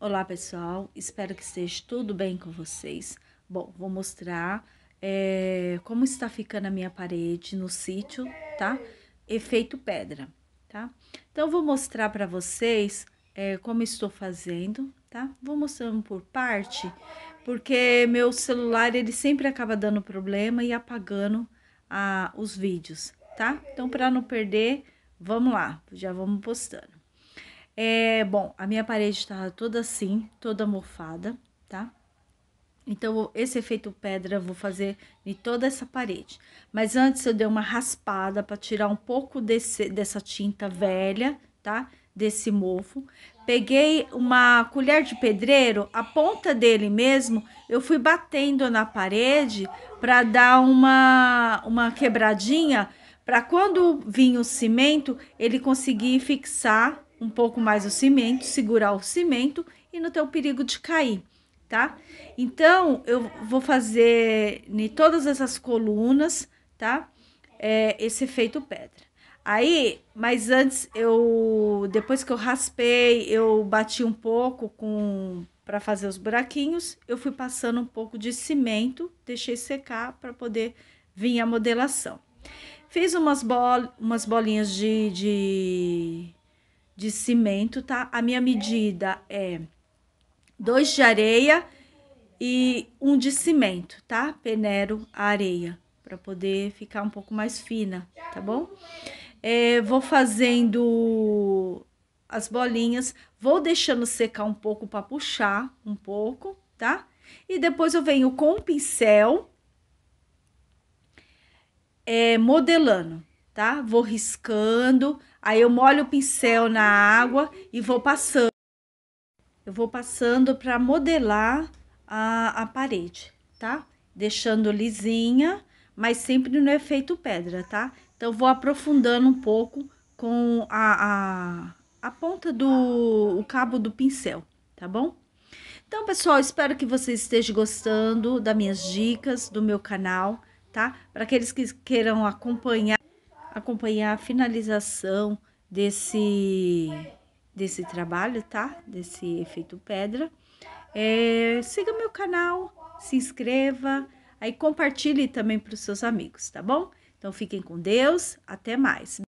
Olá pessoal, espero que esteja tudo bem com vocês. Bom, vou mostrar é, como está ficando a minha parede no sítio, tá? Efeito pedra, tá? Então, vou mostrar para vocês é, como estou fazendo, tá? Vou mostrando por parte, porque meu celular, ele sempre acaba dando problema e apagando a, ah, os vídeos, tá? Então, para não perder, vamos lá, já vamos postando. É, bom, a minha parede está toda assim, toda mofada, tá? Então, esse efeito pedra eu vou fazer em toda essa parede. Mas antes eu dei uma raspada para tirar um pouco desse, dessa tinta velha, tá? Desse mofo. Peguei uma colher de pedreiro, a ponta dele mesmo, eu fui batendo na parede para dar uma, uma quebradinha, para quando vinha o cimento, ele conseguir fixar um pouco mais o cimento, segurar o cimento e não ter o perigo de cair, tá? Então, eu vou fazer em todas essas colunas, tá? É, esse efeito pedra. Aí, mas antes eu, depois que eu raspei, eu bati um pouco com para fazer os buraquinhos, eu fui passando um pouco de cimento, deixei secar para poder vir a modelação. Fiz umas, bol, umas bolinhas de, de de cimento, tá? A minha medida é dois de areia e um de cimento, tá? Peneiro a areia para poder ficar um pouco mais fina, tá bom? É, vou fazendo as bolinhas, vou deixando secar um pouco para puxar um pouco, tá? E depois eu venho com o pincel é, modelando, tá? Vou riscando, aí eu molho o pincel na água e vou passando. Eu vou passando para modelar a, a parede, tá? Deixando lisinha, mas sempre no efeito pedra, tá? Então, vou aprofundando um pouco com a, a, a ponta do o cabo do pincel, tá bom? Então, pessoal, espero que vocês estejam gostando das minhas dicas do meu canal, tá? Para aqueles que queiram acompanhar acompanhar a finalização desse, desse trabalho, tá? Desse efeito pedra. É, siga meu canal, se inscreva, aí compartilhe também para os seus amigos, tá bom? Então fiquem com Deus, até mais.